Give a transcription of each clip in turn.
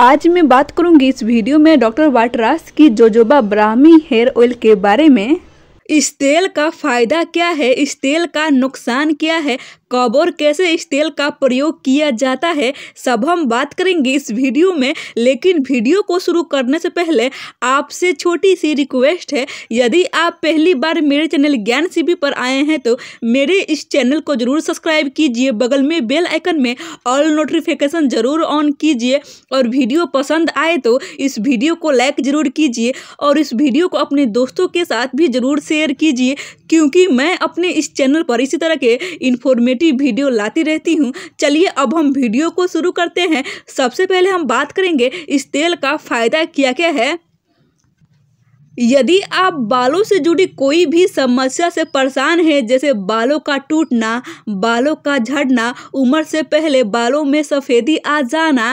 आज मैं बात करूंगी इस वीडियो में डॉक्टर वाटरास की जोजोबा ब्राह्मी हेयर ऑयल के बारे में इस तेल का फ़ायदा क्या है इस तेल का नुकसान क्या है कब और कैसे इस तेल का प्रयोग किया जाता है सब हम बात करेंगे इस वीडियो में लेकिन वीडियो को शुरू करने से पहले आपसे छोटी सी रिक्वेस्ट है यदि आप पहली बार मेरे चैनल ज्ञान सीबी पर आए हैं तो मेरे इस चैनल को जरूर सब्सक्राइब कीजिए बगल में बेल आइकन में ऑल नोटिफिकेशन जरूर ऑन कीजिए और वीडियो पसंद आए तो इस वीडियो को लाइक ज़रूर कीजिए और इस वीडियो को अपने दोस्तों के साथ भी ज़रूर शेयर कीजिए क्योंकि मैं अपने इस चैनल पर इसी तरह के इन्फॉर्मेट क्वालिटी वीडियो लाती रहती हूँ चलिए अब हम वीडियो को शुरू करते हैं सबसे पहले हम बात करेंगे इस तेल का फ़ायदा क्या क्या है यदि आप बालों से जुड़ी कोई भी समस्या से परेशान हैं जैसे बालों का टूटना बालों का झड़ना उम्र से पहले बालों में सफ़ेदी आ जाना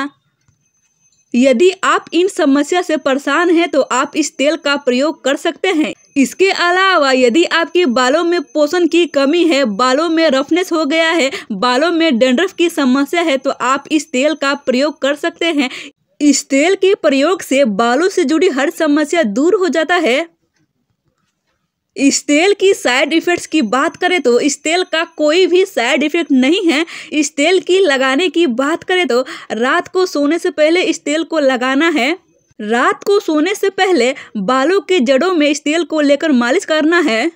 यदि आप इन समस्या से परेशान हैं तो आप इस तेल का प्रयोग कर सकते हैं इसके अलावा यदि आपके बालों में पोषण की कमी है बालों में रफनेस हो गया है बालों में डेंड्रफ की समस्या है तो आप इस तेल का प्रयोग कर सकते हैं इस तेल के प्रयोग से बालों से जुड़ी हर समस्या दूर हो जाता है इस तेल की साइड इफ़ेक्ट्स की बात करें तो इस तेल का कोई भी साइड इफ़ेक्ट नहीं है इस तेल की लगाने की बात करें तो रात को सोने से पहले इस तेल को लगाना है रात को सोने से पहले बालों के जड़ों में इस तेल को लेकर मालिश करना है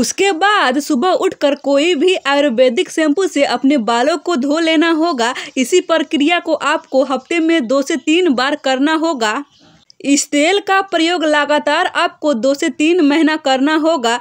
उसके बाद सुबह उठकर कोई भी आयुर्वेदिक शैम्पू से अपने बालों को धो लेना होगा इसी प्रक्रिया को आपको हफ्ते में दो से तीन बार करना होगा इस तेल का प्रयोग लगातार आपको दो से तीन महीना करना होगा